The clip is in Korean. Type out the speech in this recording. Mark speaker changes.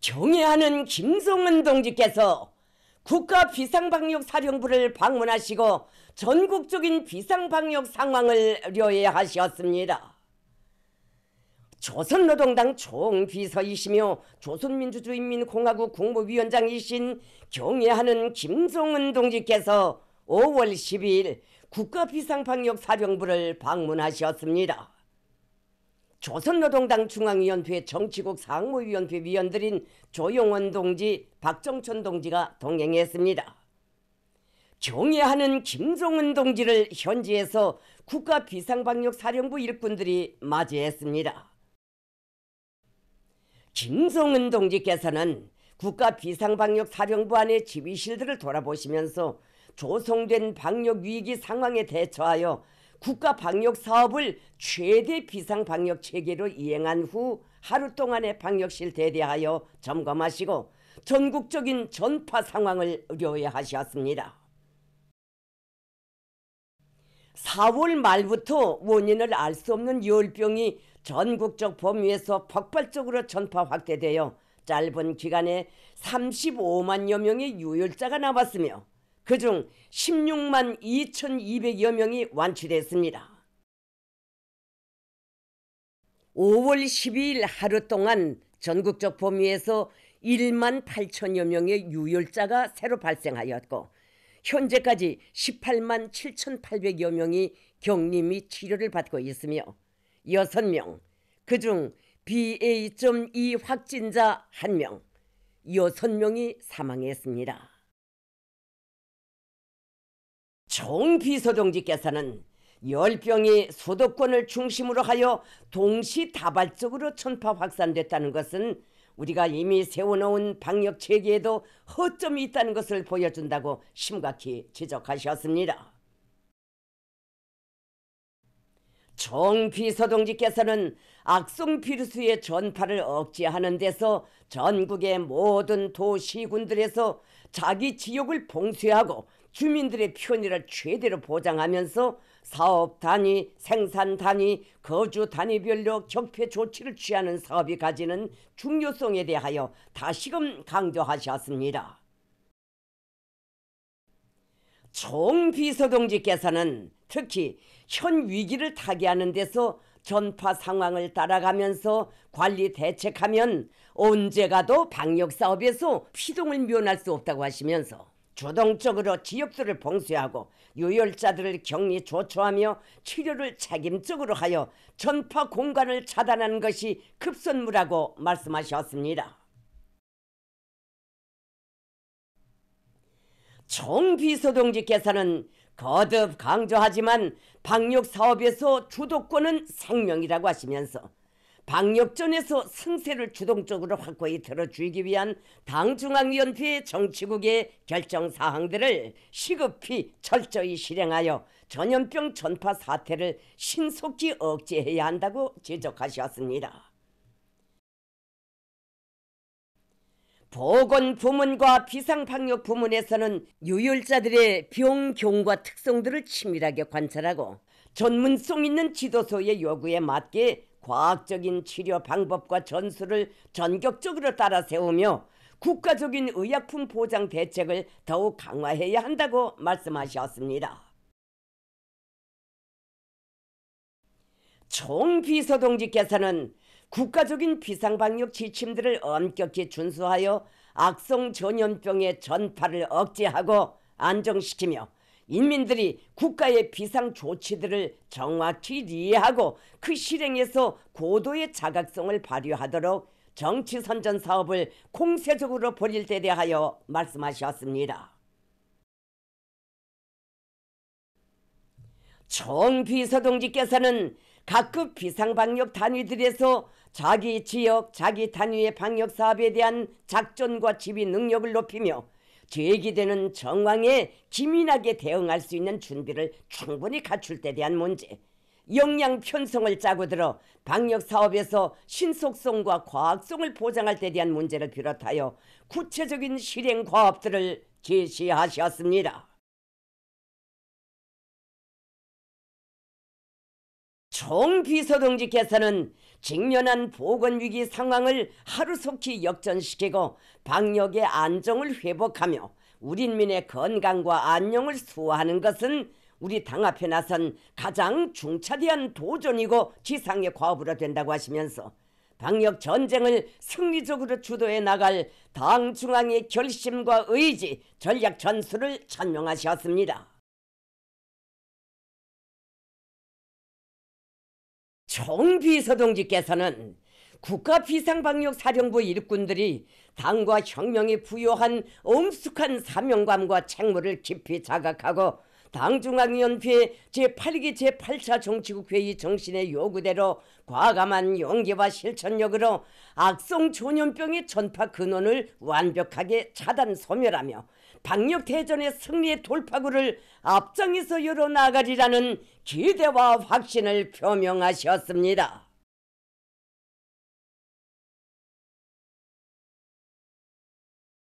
Speaker 1: 경애하는 김성은 동지께서 국가 비상방역 사령부를 방문하시고 전국적인 비상방역 상황을 려해하셨습니다. 조선노동당 총비서이시며 조선민주주의인민공화국 국무위원장이신 경애하는 김성은 동지께서 5월 10일 국가비상방역사령부를 방문하셨습니다. 조선노동당 중앙위원회 정치국 상무위원회 위원들인 조용원 동지, 박정천 동지가 동행했습니다. 정예하는 김종은 동지를 현지에서 국가 비상방역사령부 일꾼들이 맞이했습니다. 김성은 동지께서는 국가 비상방역사령부 안의 지휘실들을 돌아보시면서 조성된 방역 위기 상황에 대처하여 국가 방역 사업을 최대 비상 방역 체계로 이행한 후 하루 동안의 방역실 대대하여 점검하시고 전국적인 전파 상황을 의뢰하셨습니다. 4월 말부터 원인을 알 수 없는 열병이 전국적 범위에서 폭발적으로 전파 확대되어 짧은 기간에 35만여 명의 유혈자가 나왔으며 그중 16만 2,200여 명이 완치됐습니다. 5월 12일 하루 동안 전국적 범위에서 1만 8천여 명의 유혈자가 새로 발생하였고 현재까지 18만 7,800여 명이 격리 및 치료를 받고 있으며 6명, 그중 BA.2 확진자 1명, 6명이 사망했습니다. 총 비서동지께서는 열병이 수도권을 중심으로 하여 동시다발적으로 천파 확산됐다는 것은 우리가 이미 세워놓은 방역 체계에도 허점이 있다는 것을 보여준다고 심각히 지적하셨습니다. 정비서동지께서는 악성 비루스의 전파를 억제하는 데서 전국의 모든 도시군들에서 자기 지역을 봉쇄하고 주민들의 편의를 최대로 보장하면서 사업 단위, 생산 단위, 거주 단위별로 적폐 조치를 취하는 사업이 가지는 중요성에 대하여 다시금 강조하셨습니다. 총비서동지께서는 특히 현 위기를 타개하는 데서 전파 상황을 따라가면서 관리 대책하면 언제 가도 방역 사업에서 피동을 면할 수 없다고 하시면서 주동적으로 지역들을 봉쇄하고 유혈자들을 격리 조처하며 치료를 책임적으로 하여 전파 공간을 차단하는 것이 급선무라고 말씀하셨습니다. 총비서동지께서는 거듭 강조하지만 방역 사업에서 주도권은 생명이라고 하시면서 방역전에서 승세를 주동적으로 확고히 들어주기 위한 당 중앙위원회 정치국의 결정 사항들을 시급히 철저히 실행하여 전염병 전파 사태를 신속히 억제해야 한다고 지적하셨습니다. 보건 부문과 비상방역 부문에서는 유혈자들의 병 경과 특성들을 치밀하게 관찰하고 전문성 있는 지도소의 요구에 맞게 과학적인 치료 방법과 전술을 전격적으로 따라 세우며 국가적인 의약품 보장 대책을 더욱 강화해야 한다고 말씀하셨습니다. 총비서동지께서는 국가적인 비상방역 지침들을 엄격히 준수하여 악성 전염병의 전파를 억제하고 안정시키며 인민들이 국가의 비상 조치들을 정확히 이해하고 그 실행에서 고도의 자각성을 발휘하도록 정치 선전 사업을 공세적으로 벌일 때 대하여 말씀하셨습니다. 정비서동지께서는 각급 비상방역 단위들에서 자기 지역, 자기 단위의 방역 사업에 대한 작전과 지휘 능력을 높이며 제기되는 정황에 기민하게 대응할 수 있는 준비를 충분히 갖출 때 대한 문제, 역량 편성을 짜고 들어 방역 사업에서 신속성과 과학성을 보장할 때 대한 문제를 비롯하여 구체적인 실행 과업들을 제시하셨습니다. 정비서동지께서는 직면한 보건위기 상황을 하루속히 역전시키고 방역의 안정을 회복하며 우리민의 건강과 안녕을 수호하는 것은 우리 당 앞에 나선 가장 중차대한 도전이고 지상의 과업으로 된다고 하시면서 방역 전쟁을 승리적으로 주도해 나갈 당 중앙의 결심과 의지, 전략 전술을 천명하셨습니다. 정비서동지께서는 국가비상방역사령부 일꾼들이 당과 혁명이 부여한 엄숙한 사명감과 책무를 깊이 자각하고 당중앙위원회 제8기 제8차 정치국 회의 정신의 요구대로 과감한 용기와 실천력으로 악성 전염병의 전파 근원을 완벽하게 차단 소멸하며 방역대전의 승리의 돌파구를 앞장에서 열어나가리라는 기대와 확신을 표명하셨습니다.